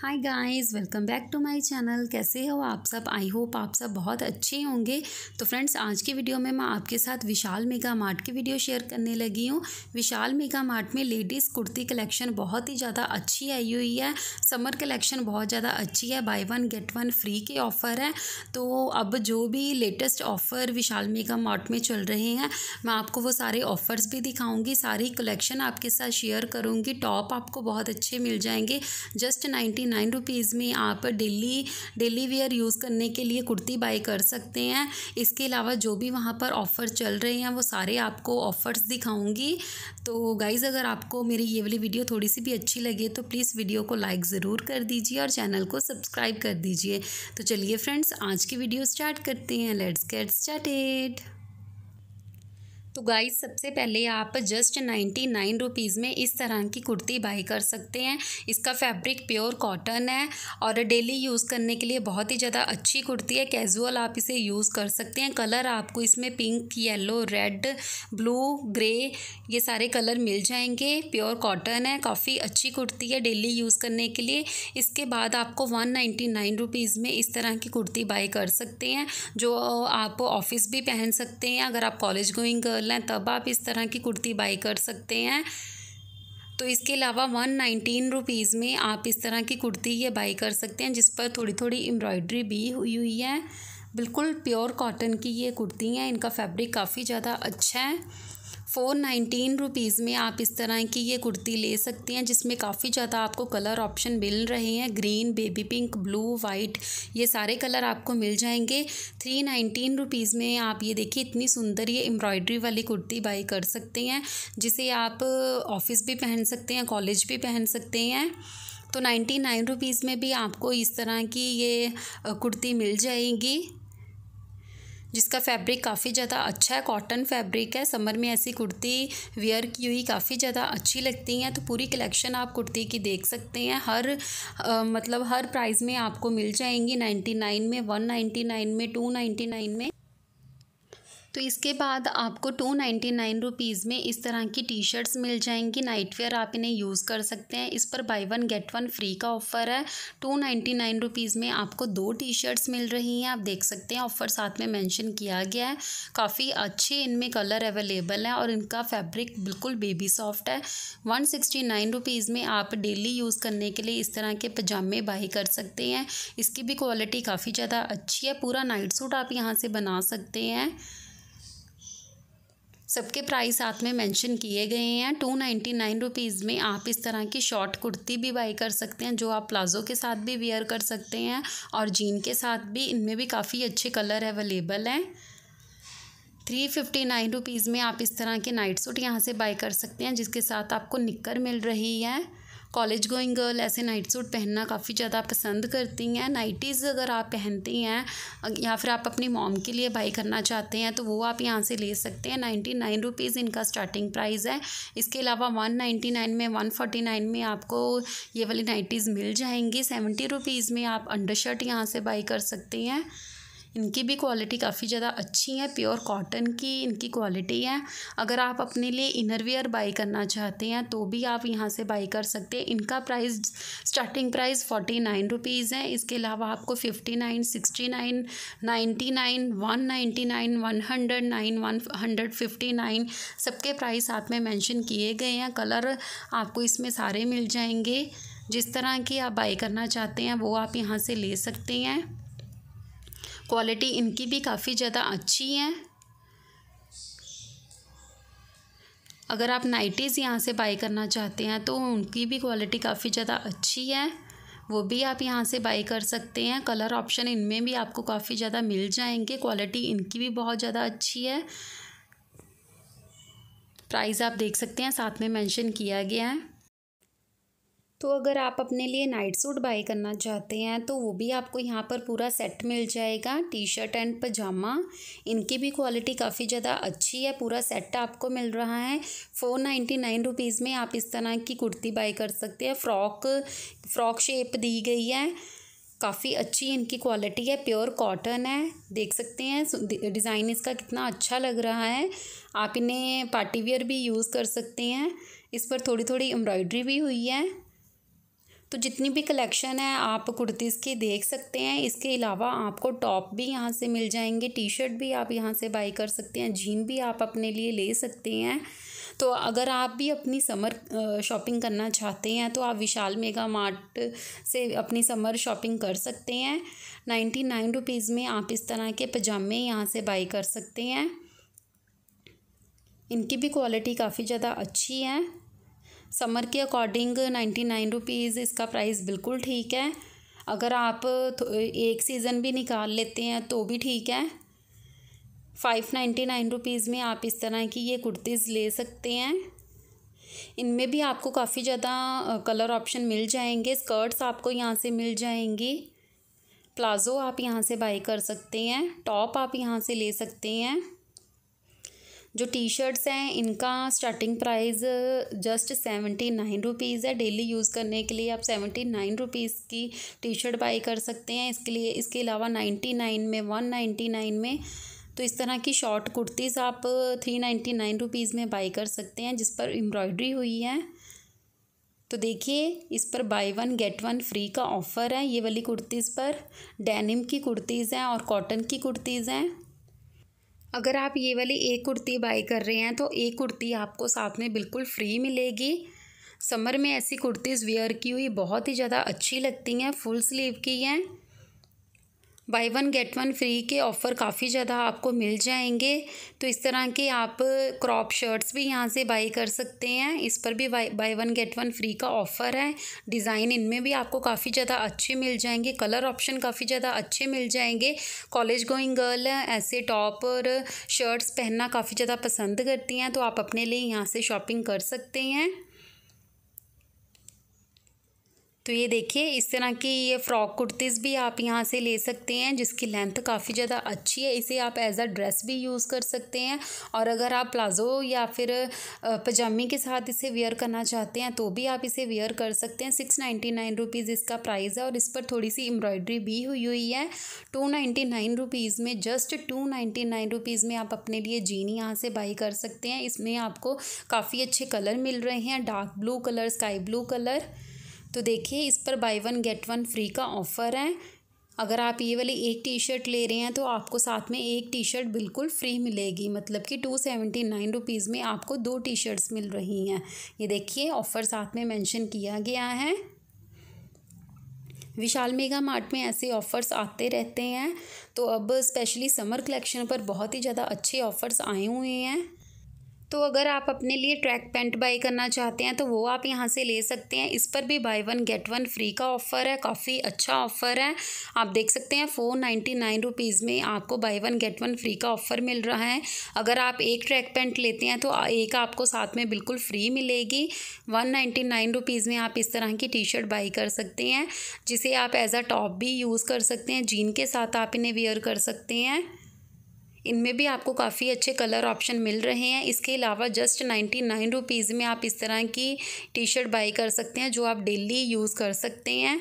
hi guys welcome back to my channel कैसे हो आप सब आई होप आप सब बहुत अच्छे होंगे तो फ्रेंड्स आज की वीडियो में मैं आपके साथ विशाल मेगा मार्ट की वीडियो शेयर करने लगी हूँ विशाल मेगा मार्ट में लेडीज़ कुर्ती कलेक्शन बहुत ही ज़्यादा अच्छी आई हुई है समर कलेक्शन बहुत ज़्यादा अच्छी है buy one get one free के ऑफ़र है तो अब जो भी latest offer Vishal mega mart में चल रहे हैं मैं आपको वो सारे ऑफ़र्स भी दिखाऊँगी सारी कलेक्शन आपके साथ शेयर करूँगी टॉप आपको बहुत अच्छे मिल जाएंगे जस्ट नाइनटी नाइन रुपीज़ में आप डेली डेली वेयर यूज़ करने के लिए कुर्ती बाई कर सकते हैं इसके अलावा जो भी वहाँ पर ऑफ़र चल रहे हैं वो सारे आपको ऑफ़र्स दिखाऊंगी तो गाइज़ अगर आपको मेरी ये वाली वीडियो थोड़ी सी भी अच्छी लगे तो प्लीज़ वीडियो को लाइक ज़रूर कर दीजिए और चैनल को सब्सक्राइब कर दीजिए तो चलिए फ्रेंड्स आज की वीडियो स्टार्ट करते हैं लेट्स गेट स्टार्टेड तो गाइस सबसे पहले आप जस्ट नाइन्टी नाइन रुपीज़ में इस तरह की कुर्ती बाई कर सकते हैं इसका फैब्रिक प्योर कॉटन है और डेली यूज़ करने के लिए बहुत ही ज़्यादा अच्छी कुर्ती है कैजुअल आप इसे यूज़ कर सकते हैं कलर आपको इसमें pink yellow red blue grey ये सारे कलर मिल जाएंगे प्योर कॉटन है काफ़ी अच्छी कुर्ती है डेली यूज़ करने के लिए इसके बाद आपको वन नाइन्टी नाइन रुपीज़ में इस तरह की कुर्ती बाई कर सकते हैं जो आप ऑफिस भी पहन सकते हैं अगर आप कॉलेज गोइंग गर्ल लें तब आप इस तरह की कुर्ती बाई कर सकते हैं तो इसके अलावा वन नाइनटीन रुपीज़ में आप इस तरह की कुर्ती ये बाई कर सकते हैं जिस पर थोड़ी थोड़ी एम्ब्रॉयडरी भी हुई हुई है बिल्कुल प्योर कॉटन की ये कुर्ती हैं इनका फैब्रिक काफ़ी ज़्यादा अच्छा है फ़ोर नाइनटीन रुपीज़ में आप इस तरह की ये कुर्ती ले सकते हैं जिसमें काफ़ी ज़्यादा आपको कलर ऑप्शन मिल रहे हैं green baby pink blue white ये सारे कलर आपको मिल जाएंगे थ्री नाइनटीन रुपीज़ में आप ये देखिए इतनी सुंदर ये एम्ब्रॉयड्री वाली कुर्ती बाई कर सकते हैं जिसे आप ऑफ़िस भी पहन सकते हैं कॉलेज भी पहन सकते हैं तो नाइन्टी नाइन रुपीज़ में भी आपको इस तरह की ये कुर्ती मिल जाएगी जिसका फैब्रिक काफ़ी ज़्यादा अच्छा है कॉटन फैब्रिक है समर में ऐसी कुर्ती वेयर की हुई काफ़ी ज़्यादा अच्छी लगती हैं तो पूरी कलेक्शन आप कुर्ती की देख सकते हैं हर आ, मतलब हर प्राइस में आपको मिल जाएंगी नाइन्टी नाइन में वन नाइन्टी नाइन में टू नाइन्टी नाइन में तो इसके बाद आपको टू नाइन्टी नाइन रुपीज़ में इस तरह की टी शर्ट्स मिल जाएंगी नाइट वेयर आप इन्हें यूज़ कर सकते हैं इस पर buy one get one free का ऑफ़र है टू नाइन्टी नाइन रुपीज़ में आपको दो टी शर्ट्स मिल रही हैं आप देख सकते हैं ऑफ़र साथ में मैंशन किया गया है काफ़ी अच्छे इनमें कलर अवेलेबल हैं और इनका फैब्रिक बिल्कुल बेबी सॉफ्ट है वन सिक्सटी नाइन रुपीज़ में आप डेली यूज़ करने के लिए इस तरह के पजामे बाई कर सकते हैं इसकी भी क्वालिटी काफ़ी ज़्यादा अच्छी है पूरा नाइट सूट आप यहाँ से बना सकते हैं सबके प्राइस साथ में मेंशन किए गए हैं टू नाइन्टी नाइन रुपीज़ में आप इस तरह की शॉर्ट कुर्ती भी बाई कर सकते हैं जो आप प्लाजो के साथ भी वेयर कर सकते हैं और जीन के साथ भी इनमें भी काफ़ी अच्छे कलर अवेलेबल हैं थ्री फिफ्टी नाइन रुपीज़ में आप इस तरह के नाइट सूट यहाँ से बाई कर सकते हैं जिसके साथ आपको निक्कर मिल रही है कॉलेज गोइंग गर्ल ऐसे नाइट सूट पहनना काफ़ी ज़्यादा पसंद करती हैं नाइटीज़ अगर आप पहनती हैं या फिर आप अपनी मॉम के लिए बाई करना चाहते हैं तो वो आप यहाँ से ले सकते हैं नाइन्टी नाइन रुपीज़ इनका स्टार्टिंग प्राइस है इसके अलावा वन नाइन्टी नाइन में वन फोर्टी नाइन में आपको ये वाली नाइटीज़ मिल जाएंगी सेवेंटी रुपीज़ में आप अंडर शर्ट यहाँ से बाई कर सकती हैं इनकी भी क्वालिटी काफ़ी ज़्यादा अच्छी है प्योर कॉटन की इनकी क्वालिटी है अगर आप अपने लिए इनरवियर बाई करना चाहते हैं तो भी आप यहाँ से बाई कर सकते हैं इनका price starting price forty nine rupees है इसके अलावा आपको fifty nine sixty nine ninety nine one ninety nine one hundred nine one hundred fifty nine सबके प्राइस आप में मैंशन किए गए हैं कलर आपको इसमें सारे मिल जाएंगे जिस तरह की आप बाई करना चाहते हैं वो आप यहाँ से ले सकते हैं क्वालिटी इनकी भी काफ़ी ज़्यादा अच्छी है अगर आप नाइटीज़ यहाँ से बाई करना चाहते हैं तो उनकी भी क्वालिटी काफ़ी ज़्यादा अच्छी है वो भी आप यहाँ से बाई कर सकते हैं कलर ऑप्शन इनमें भी आपको काफ़ी ज़्यादा मिल जाएंगे क्वालिटी इनकी भी बहुत ज़्यादा अच्छी है प्राइस आप देख सकते हैं साथ में मेंशन किया गया है तो अगर आप अपने लिए नाइट सूट बाई करना चाहते हैं तो वो भी आपको यहाँ पर पूरा सेट मिल जाएगा टी शर्ट एंड पजामा इनकी भी क्वालिटी काफ़ी ज़्यादा अच्छी है पूरा सेट आपको मिल रहा है फ़ोर नाइन्टी नाइन रुपीज़ में आप इस तरह की कुर्ती बाई कर सकते हैं फ्रॉक फ्रॉक शेप दी गई है काफ़ी अच्छी इनकी क्वालिटी है प्योर कॉटन है देख सकते हैं डिज़ाइन इसका कितना अच्छा लग रहा है आप इन्हें पार्टीवियर भी यूज़ कर सकते हैं इस पर थोड़ी थोड़ी एम्ब्रॉयड्री भी हुई है तो जितनी भी कलेक्शन है आप कुर्तीज़ की देख सकते हैं इसके अलावा आपको टॉप भी यहाँ से मिल जाएंगे टी शर्ट भी आप यहाँ से बाई कर सकते हैं जीन भी आप अपने लिए ले सकते हैं तो अगर आप भी अपनी समर शॉपिंग करना चाहते हैं तो आप विशाल मेगा मार्ट से अपनी समर शॉपिंग कर सकते हैं नाइन्टी नाइन रुपीज़ में आप इस तरह के पजामे यहाँ से बाई कर सकते हैं इनकी भी क्वालिटी काफ़ी ज़्यादा अच्छी है समर के अकॉर्डिंग नाइन्टी नाइन रुपीज़ इसका प्राइस बिल्कुल ठीक है अगर आप एक सीज़न भी निकाल लेते हैं तो भी ठीक है फाइव नाइन्टी नाइन रुपीज़ में आप इस तरह की ये कुर्तीज़ ले सकते हैं इनमें भी आपको काफ़ी ज़्यादा कलर ऑप्शन मिल जाएंगे स्कर्ट्स आपको यहाँ से मिल जाएंगी प्लाज़ो आप यहाँ से बाई कर सकते हैं टॉप आप यहाँ से ले सकते हैं जो टी शर्ट्स हैं इनका starting price just seventy nine rupees है डेली यूज़ करने के लिए आप सेवेंटी नाइन रुपीज़ की टी शर्ट बाई कर सकते हैं इसके लिए इसके अलावा नाइन्टी नाइन में वन नाइन्टी नाइन में तो इस तरह की शॉर्ट कुर्तीज़ आप थ्री नाइन्टी नाइन रुपीज़ में बाई कर सकते हैं जिस पर एम्ब्रॉयड्री हुई है तो देखिए इस पर buy one get one free का ऑफ़र है ये वाली कुर्तीज़ पर डेनिम की कुर्तीज़ हैं और कॉटन की कुर्तीज़ हैं अगर आप ये वाली एक कुर्ती बाई कर रहे हैं तो एक कुर्ती आपको साथ में बिल्कुल फ्री मिलेगी समर में ऐसी कुर्तीज़ वेयर की हुई बहुत ही ज़्यादा अच्छी लगती हैं फुल स्लीव की हैं buy one get one free के ऑफ़र काफ़ी ज़्यादा आपको मिल जाएंगे तो इस तरह के आप क्रॉप शर्ट्स भी यहाँ से बाई कर सकते हैं इस पर भी buy buy one get one free का ऑफ़र है डिज़ाइन इनमें भी आपको काफ़ी ज़्यादा अच्छे मिल जाएंगे कलर ऑप्शन काफ़ी ज़्यादा अच्छे मिल जाएंगे कॉलेज गोइंग गर्ल ऐसे टॉप और शर्ट्स पहनना काफ़ी ज़्यादा पसंद करती हैं तो आप अपने लिए यहाँ से शॉपिंग कर सकते हैं तो ये देखिए इस तरह की ये फ्रॉक कुर्तीज़ भी आप यहाँ से ले सकते हैं जिसकी लेंथ काफ़ी ज़्यादा अच्छी है इसे आप एज अ ड्रेस भी यूज़ कर सकते हैं और अगर आप प्लाज़ो या फिर पजामी के साथ इसे वेयर करना चाहते हैं तो भी आप इसे वेयर कर सकते हैं सिक्स नाइन्टी नाइन रुपीज़ इसका प्राइस है और इस पर थोड़ी सी एम्ब्रॉयडरी भी हुई हुई है टू नाइन्टी नाइन रुपीज़ में just two ninety nine rupees में आप अपने लिए जीन यहाँ से बाई कर सकते हैं इसमें आपको काफ़ी अच्छे कलर मिल रहे हैं dark blue colour sky blue colour तो देखिए इस पर buy one get one free का ऑफ़र है अगर आप ये वाली एक टी शर्ट ले रहे हैं तो आपको साथ में एक टी शर्ट बिल्कुल फ्री मिलेगी मतलब कि टू सेवेंटी नाइन रुपीज़ में आपको दो टी शर्ट्स मिल रही हैं ये देखिए ऑफ़र साथ में मेंशन किया गया है विशाल मेगा मार्ट में ऐसे ऑफ़र्स आते रहते हैं तो अब स्पेशली समर कलेक्शन पर बहुत ही ज़्यादा अच्छे ऑफ़र्स आए हुए हैं तो अगर आप अपने लिए ट्रैक पैंट बाई करना चाहते हैं तो वो आप यहाँ से ले सकते हैं इस पर भी buy one get one free का ऑफ़र है काफ़ी अच्छा ऑफ़र है आप देख सकते हैं फ़ोर नाइन्टी नाइन रुपीज़ में आपको buy one get one free का ऑफ़र मिल रहा है अगर आप एक ट्रैक पैंट लेते हैं तो एक आपको साथ में बिल्कुल फ्री मिलेगी वन नाइन्टी नाइन रुपीज़ में आप इस तरह की टी शर्ट बाई कर सकते हैं जिसे आप एज अ टॉप भी यूज़ कर सकते हैं जीन के साथ आप इन्हें वेयर कर सकते हैं इनमें भी आपको काफ़ी अच्छे कलर ऑप्शन मिल रहे हैं इसके अलावा जस्ट नाइन्टी नाइन रुपीज़ में आप इस तरह की टी शर्ट बाई कर सकते हैं जो आप डेली यूज़ कर सकते हैं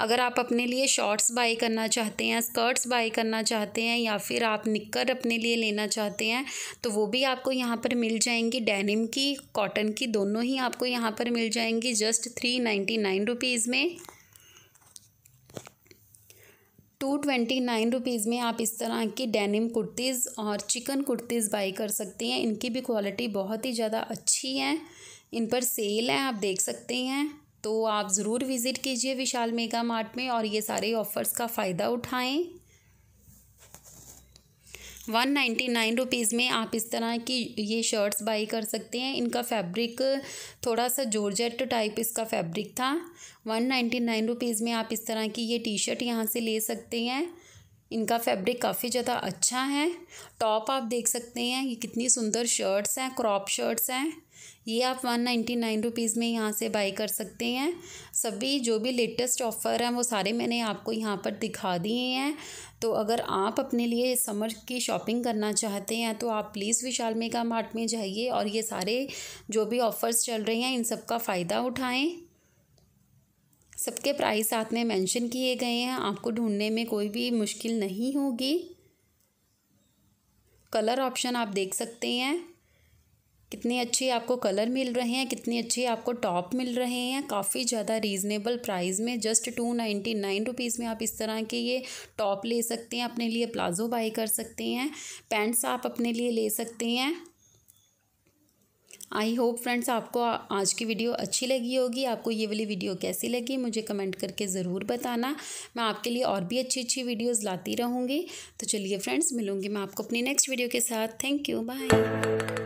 अगर आप अपने लिए शॉर्ट्स बाई करना चाहते हैं स्कर्ट्स बाई करना चाहते हैं या फिर आप निक्कर अपने लिए लेना चाहते हैं तो वो भी आपको यहाँ पर मिल जाएंगी डेनिम की कॉटन की दोनों ही आपको यहाँ पर मिल जाएंगी just three ninety nine rupees में टू ट्वेंटी नाइन रुपीज़ में आप इस तरह की डेनिम कुर्तीज़ और चिकन कुर्तीज़ बाई कर सकते हैं इनकी भी क्वालिटी बहुत ही ज़्यादा अच्छी है इन पर सेल है आप देख सकते हैं तो आप ज़रूर विज़िट कीजिए विशाल मेगा मार्ट में और ये सारे ऑफ़र्स का फ़ायदा उठाएं वन नाइन्टी नाइन रुपीज़ में आप इस तरह की ये शर्ट्स बाई कर सकते हैं इनका फैब्रिक थोड़ा सा जॉर्जेट टाइप इसका फैब्रिक था वन नाइन्टी नाइन रुपीज़ में आप इस तरह की ये टी शर्ट यहाँ से ले सकते हैं इनका फैब्रिक काफ़ी ज़्यादा अच्छा है टॉप आप देख सकते हैं ये कितनी सुंदर शर्ट्स हैं क्रॉप शर्ट्स हैं ये आप वन नाइन्टी नाइन रुपीज़ में यहाँ से बाई कर सकते हैं सभी जो भी लेटेस्ट ऑफ़र हैं वो सारे मैंने आपको यहाँ पर दिखा दिए हैं तो अगर आप अपने लिए समर की शॉपिंग करना चाहते हैं तो आप प्लीज़ विशाल मेगा मार्ट में जाइए और ये सारे जो भी ऑफ़र्स चल रहे हैं इन सब का फ़ायदा उठाएँ सबके प्राइस साथ में मेंशन किए गए हैं आपको ढूंढने में कोई भी मुश्किल नहीं होगी कलर ऑप्शन आप देख सकते हैं कितने अच्छे आपको कलर मिल रहे हैं कितने अच्छे आपको टॉप मिल रहे हैं काफ़ी ज़्यादा रीज़नेबल प्राइस में just two ninety nine rupees में आप इस तरह के ये टॉप ले सकते हैं अपने लिए प्लाज़ो बाई कर सकते हैं पैंट्स आप अपने लिए ले सकते हैं आई होप फ्रेंड्स आपको आज की वीडियो अच्छी लगी होगी आपको ये वाली वीडियो कैसी लगी मुझे कमेंट करके ज़रूर बताना मैं आपके लिए और भी अच्छी अच्छी वीडियोज़ लाती रहूँगी तो चलिए फ्रेंड्स मिलूँगी मैं आपको अपनी नेक्स्ट वीडियो के साथ थैंक यू बाय